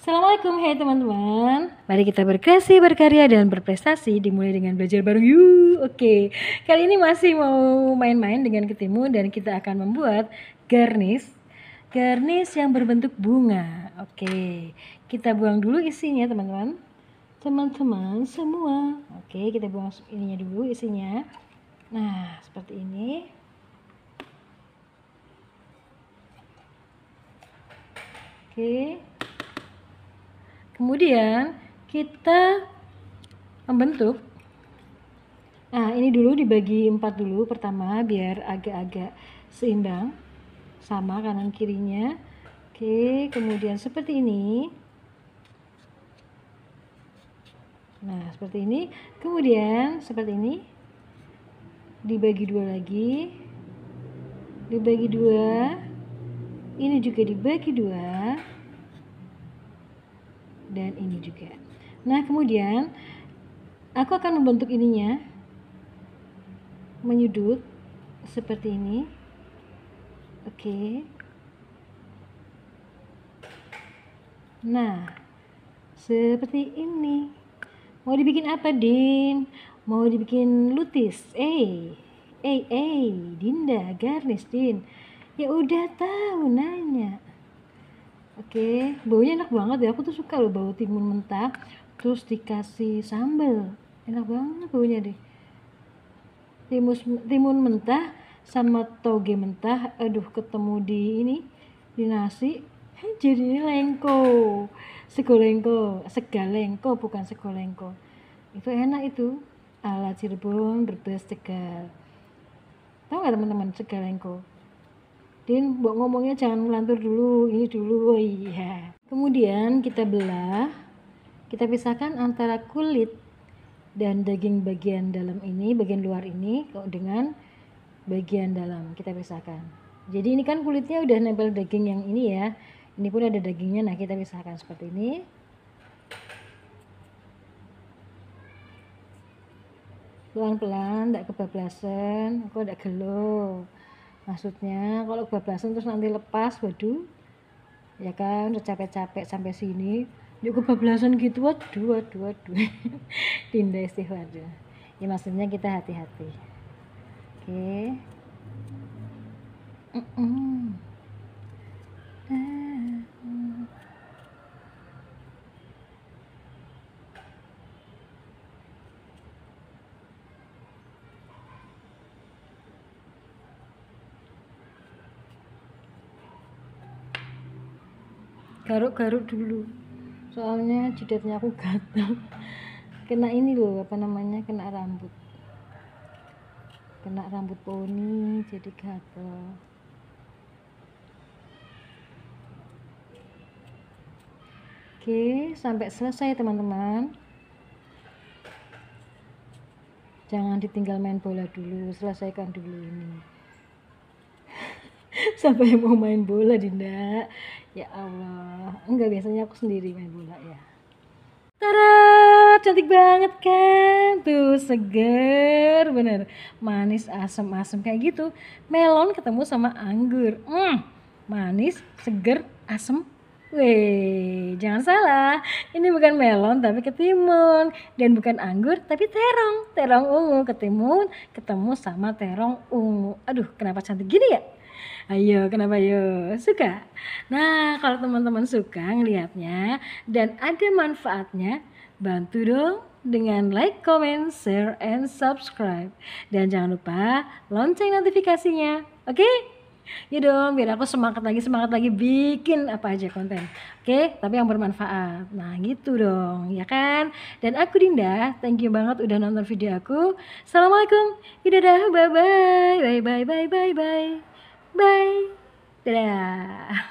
Assalamualaikum, hai teman-teman. Mari kita berkreasi, berkarya, dan berprestasi dimulai dengan belajar baru. yuk. Oke, kali ini masih mau main-main dengan ketimun dan kita akan membuat garnish. Garnish yang berbentuk bunga. Oke, kita buang dulu isinya teman-teman. Teman-teman semua. Oke, kita buang ininya dulu isinya. Nah, seperti ini. Oke. Kemudian kita membentuk Nah, ini dulu dibagi empat dulu pertama biar agak-agak seimbang sama kanan kirinya. Oke, kemudian seperti ini. Nah, seperti ini. Kemudian seperti ini. Dibagi dua lagi. Dibagi dua. Ini juga dibagi dua dan ini juga. Nah, kemudian aku akan membentuk ininya menyudut seperti ini. Oke. Nah, seperti ini. Mau dibikin apa, Din? Mau dibikin lutis. Eh, eh, eh, Dinda, garnis, Din. Ya udah tahu nanya. Oke, okay. baunya enak banget ya. Aku tuh suka loh bau timun mentah. Terus dikasih sambal. Enak banget baunya deh. Timus, timun mentah sama toge mentah. Aduh, ketemu di ini di nasi. Jadi ini lengko. Segolengko, segalengko bukan segolengko. Itu enak itu. Ala Cirebon berbes cegal. Tahu nggak teman-teman segalengko? Din, buat ngomongnya jangan melantur dulu, ini dulu, oh iya. Kemudian kita belah, kita pisahkan antara kulit dan daging bagian dalam ini, bagian luar ini, dengan bagian dalam kita pisahkan. Jadi ini kan kulitnya udah nempel daging yang ini ya. Ini pun ada dagingnya, nah kita pisahkan seperti ini. Pelan-pelan, tidak kebablasan, kok tidak gelo maksudnya kalau bablasan terus nanti lepas waduh ya kan udah capek-capek sampai sini yuk bablasan gitu waduh waduh waduh sih waduh ya maksudnya kita hati-hati oke okay. mm -mm. garuk-garuk dulu soalnya jidatnya aku gatal kena ini loh apa namanya kena rambut kena rambut poni jadi gatal oke sampai selesai teman-teman jangan ditinggal main bola dulu selesaikan dulu ini sampai mau main bola Dinda ya Allah enggak biasanya aku sendiri main bola ya Tara, cantik banget kan? Tuh seger, bener. Manis, asem-asem kayak gitu. Melon ketemu sama anggur. Hmm, manis, seger, asem, Weh, jangan salah, ini bukan melon tapi ketimun dan bukan anggur tapi terong, terong ungu ketimun ketemu sama terong ungu. Aduh, kenapa cantik gini ya? Ayo, kenapa yo? Suka? Nah, kalau teman-teman suka ngelihatnya dan ada manfaatnya, bantu dong dengan like, comment, share, and subscribe. Dan jangan lupa lonceng notifikasinya. Oke? Okay? ya dong biar aku semangat lagi semangat lagi bikin apa aja konten oke okay? tapi yang bermanfaat nah gitu dong ya kan dan aku Dinda thank you banget udah nonton video aku assalamualaikum iya, dadah bye bye bye bye bye bye bye bye dadah